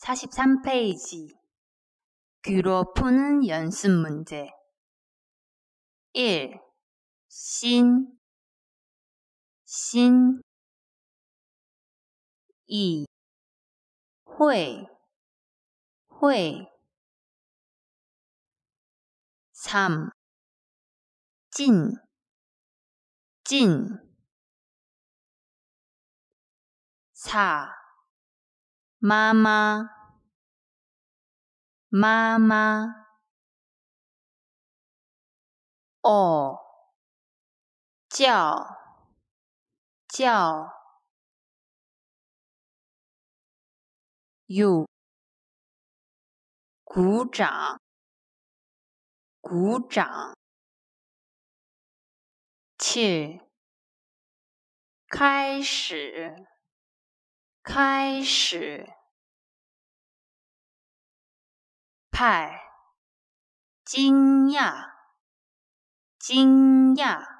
43페이지 귀로 푸는 연습 문제 1. 신, 신 2. 회, 회 3. 진, 진 4. 妈妈，妈妈，哦，叫叫，you，鼓掌，鼓掌，去，开始。开始，派惊讶，惊讶。